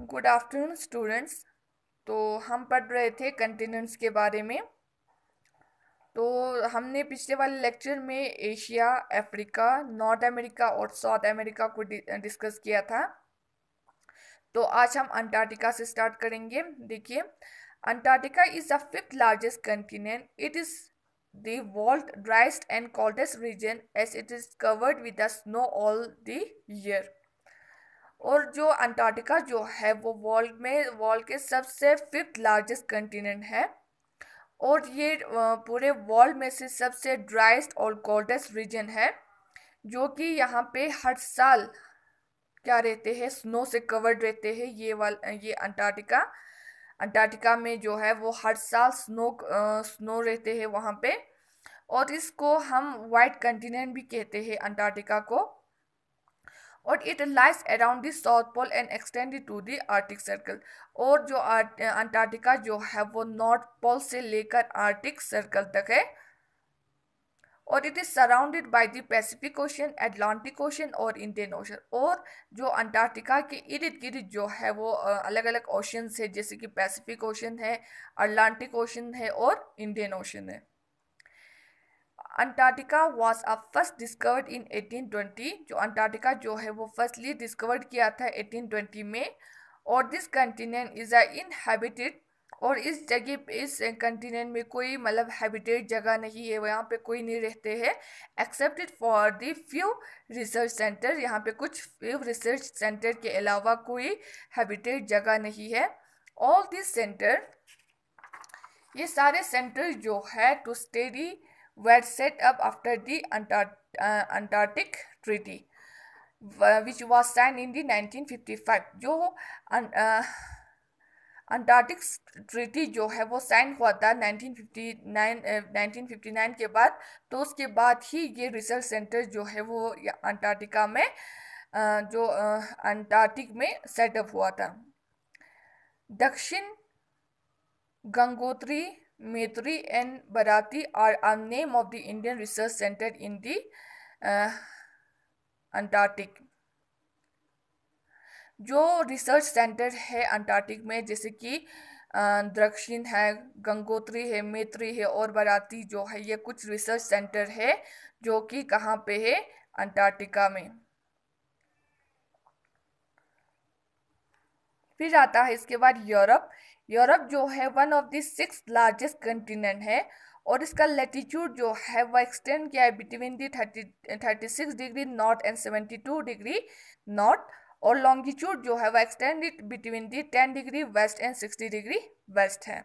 Good afternoon students तो हम पढ़ रहे थे कंटिनेंट्स के बारे में तो हमने पिछले वाले लेक्चर में एशिया अफ्रीका नॉर्थ अमेरिका और साउथ अमेरिका को डिस्कस किया था तो आज हम अंटार्कटिका से स्टार्ट करेंगे देखिए Antarctica is the fifth largest continent it is the world driest and coldest region as it is covered with the snow all the year और जो अंटार्कटिका जो है वो वर्ल्ड में वर्ल्ड के सबसे फिफ्थ लार्जेस्ट कंटिनेंट है और ये पूरे वर्ल्ड में से सबसे ड्राइस्ट और कोल्डेस्ट रीजन है जो कि यहाँ पे हर साल क्या रहते हैं स्नो से कवर्ड रहते हैं ये वाल ये अंटार्कटिका अंटार्कटिका में जो है वो हर साल स्नो आ, स्नो रहते हैं वहाँ पे और इसको हम वाइट कंटिनेंट भी कहते हैं अंटार्कटिका को और it lies around the South Pole and extend to the Arctic Circle और जो अंटार्कटिका जो है वो नॉर्थ पोल से लेकर आर्टिक सर्कल तक है और it is surrounded by the Pacific Ocean Atlantic Ocean और इंडियन ओशन और जो अंटार्कटिका के इर्द गिर्द जो है वो अलग अलग ओशन है जैसे कि पैसिफिक ओशन है अटलांटिक ओशन है और इंडियन ओशन है Antarctica was a first discovered in 1820 जो अंटार्कटिका जो है वो फर्स्टली डिस्कवर्ड किया था 1820 में और this continent is a inhabited और इस जगह इस कंटिनेंट में कोई मतलब हैबिटेड जगह नहीं है यहाँ पे कोई नहीं रहते हैं excepted for the few research centre यहाँ पे कुछ फ्यू रिसर्च सेंटर के अलावा कोई हैबिटेड जगह नहीं है ऑल दिस सेंटर ये सारे सेंटर जो है to study were set up after the Antart- uh, Antarctic Treaty, which was signed in the 1955. जो uh, अंटार्कटिक ट्रीटी जो है वो साइन हुआ था 1959 1959 के बाद तो उसके बाद ही ये रिसर्च सेंटर जो है वो अंटार्कटिका में जो अंटार्कटिक में सेटअप हुआ था Dakshin Gangotri Mitri and Bharati are a name of the Indian Research Center in the uh, जो रिसर्च सेंटर है अंटार्कटिक में जैसे कि दक्षिण है गंगोत्री है मेत्री है और बराती जो है ये कुछ रिसर्च सेंटर है जो कि कहाँ पे है अंटार्कटिका में फिर आता है इसके बाद यूरोप यूरोप जो है one of the six largest continent है और इसका लेटीट्यूड जो है वह एक्सटेंड किया है between the thirty thirty six degree north and seventy two degree north और लॉन्गिट्यूड जो है वह extend between the ten degree west and sixty degree west है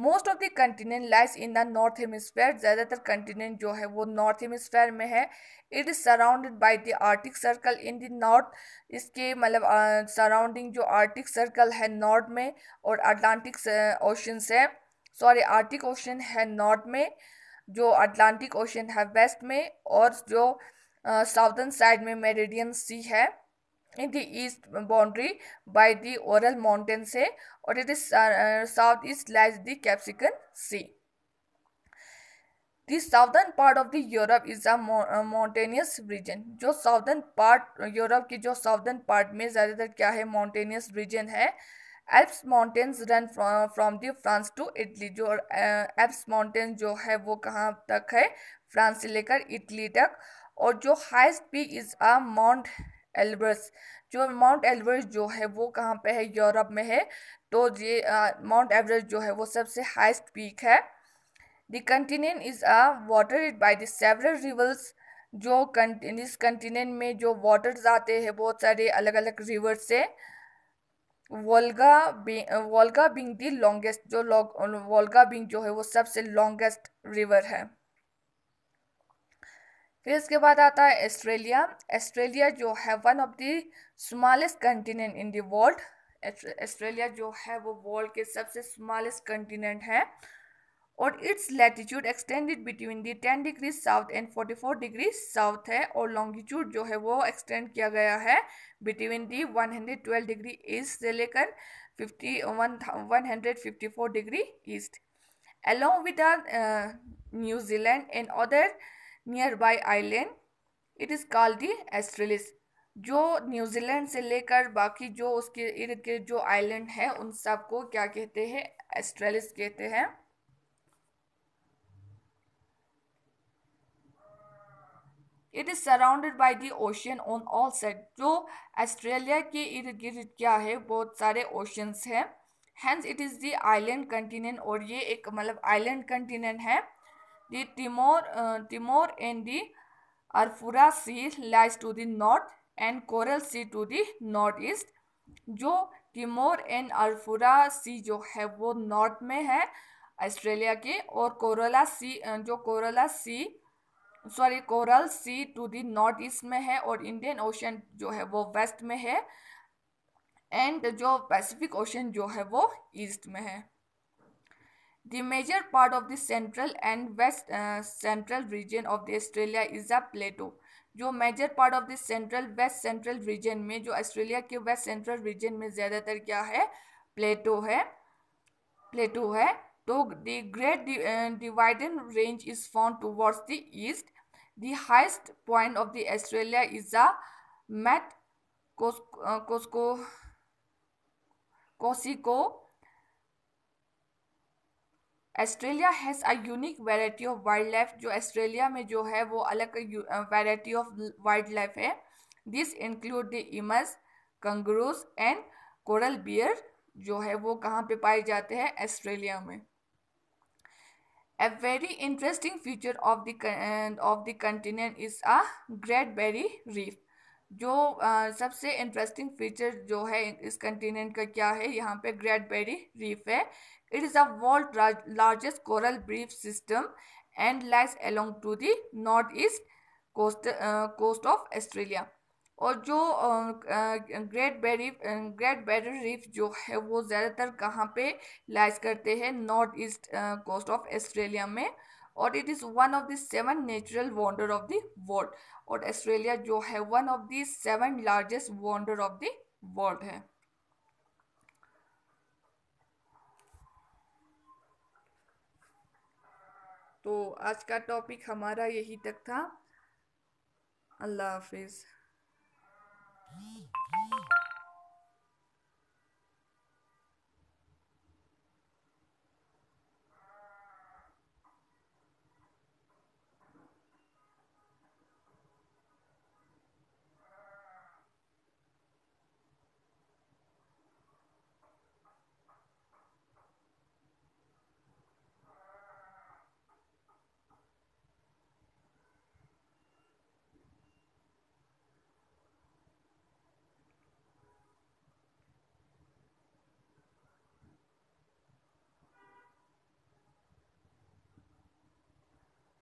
most of the continent lies in the north hemisphere ज़्यादातर continent जो है वो north hemisphere में है it is surrounded by the Arctic Circle in the north इसके मतलब surrounding जो आर्टिक सर्कल है नॉर्थ में और अटलांटिक ओशन है सॉरी आर्टिक ओशन है नॉर्थ में जो अटलांटिक ओशन है वेस्ट में और जो साउथर्न साइड में मेरिडियन सी है in the east boundary by the Ural Mountain uh, uh, Sea और it is south east lies the Caspian Sea The southern part of the Europe is a mountainous region जो southern part Europe की जो southern part में ज़्यादातर क्या है mountainous region है Alps mountains run from the France to Italy जो Alps uh, mountain जो है वो कहाँ तक है फ्रांस से लेकर इटली तक और जो highest peak is a Mount Elbrus जो माउंट एल्बर्स जो है वो कहाँ पे है यूरोप में है तो ये माउंट एवरेस्ट जो है वो सबसे हाइस्ट पीक है the continent is a water by the several rivers जो इस कंटिनेंट में जो वाटर्स आते हैं बहुत सारे अलग अलग रिवर्स से Volga Volga being the longest जो वोल्गा बिंग जो है वो सबसे लॉन्गेस्ट रिवर है फिर इसके बाद आता है ऑस्ट्रेलिया ऑस्ट्रेलिया जो है one of the smallest continent in the world Australia जो है वो वर्ल्ड के सबसे स्मॉलेस्ट कंटिनेंट है और its latitude extended between the ten degree south and forty four degree south है और लॉन्गिट्यूड जो है वो एक्सटेंड किया गया है between the one hundred twelve degree east से लेकर fifty one one hundred fifty four degree east along with New Zealand and other by island it is called the Australis जो न्यूजीलैंड से लेकर बाकी जो उसके इर्द गिर्द जो आइलैंड है उन सब को क्या कहते हैं एस्ट्रेलिस कहते हैं it is surrounded by the ocean on all side जो ऑस्ट्रेलिया के इर्द गिर्द क्या है बहुत सारे ओशंस हैं हैंस it is the island continent और ये एक मतलब आइलैंड कंटिनेंट है The Timor, uh, Timor and the Arfura Sea lies to the north and Coral Sea to the northeast. timor and arfura sea jo hai wo north mein hai australia ke aur और sea uh, jo coral sea sorry coral sea to the north east में है और Indian ocean जो है वो waste में है and जो पैसिफिक ओशन जो है वो ईस्ट में है The major part of the central and west uh, central region of Australia is a plateau जो major part of the central west central region में जो ऑस्ट्रेलिया के वेस्ट सेंट्रल रीजन में ज़्यादातर क्या है प्लेटो है प्लेटो है तो the great dividing range is found towards the east the highest point of the Australia is a Mount Kosciuszko Kosciuszko Australia has a unique variety of wild life जो Australia में जो है वो अलग variety of wild life है this include the emus kangaroos and koala bear जो है वो कहाँ पे पाए जाते हैं ऑस्ट्रेलिया में a very interesting feature of the of the continent is a great barrier reef जो आ, सबसे इंटरेस्टिंग फीचर जो है इस कंटिनेंट का क्या है यहाँ पे ग्रेट बेरी रीफ है it is a world largest coral reef system and lies along to the north east coast coast of Australia और जो great barrier great barrier reef जो है वो ज़्यादातर कहाँ पे लाइज करते हैं north east coast of Australia में और it is one of the seven natural wonder of the world और ऑस्ट्रेलिया जो है one of the seven largest wander of the world है तो आज का टॉपिक हमारा यही तक था अल्लाह हाफिज़